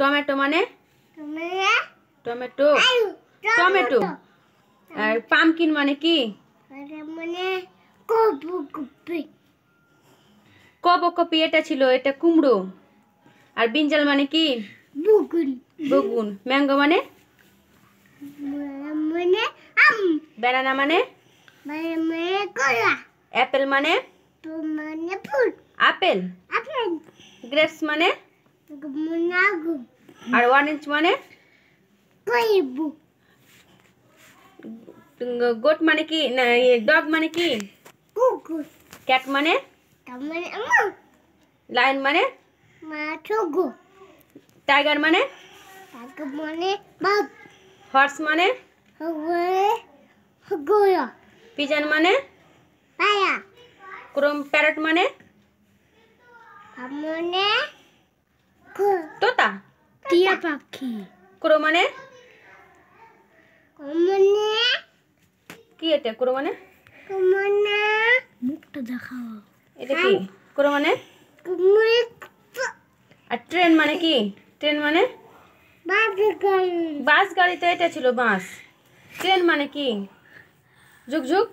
Tomato মানে tomato tomato আর pumpkin মানে কি কপি এটা ছিল এটা কুমড়ো আর বিঞ্জাল মানে কি বগুন ম্যাঙ্গো মানে বেনানা মানে অ্যাপেল মানে, মানে আপেল গ্রেপস মানে And one inch, one inch? Kaibu. Goat maniki, dog maniki? Cuckoo. Cat mane? Lion mane? Matugu. Tiger mane? Tiger mane, bug. Horse mane? Goya. Pigeon mane? Paya. Chrome parrot mane? Amone. টাটা টিয়া পাখি Kuro মানে ক্রমানে কি এটা Kuro মানে ক্রমানে মুখটা দেখাও এটা কি কুরো মানে ক্রমানে আর ট্রেন মানে কি ট্রেন মানে বাস গাড়ি গাড়ি বাস তো এটা ছিল বাস ট্রেন মানে কি যুগ যুগ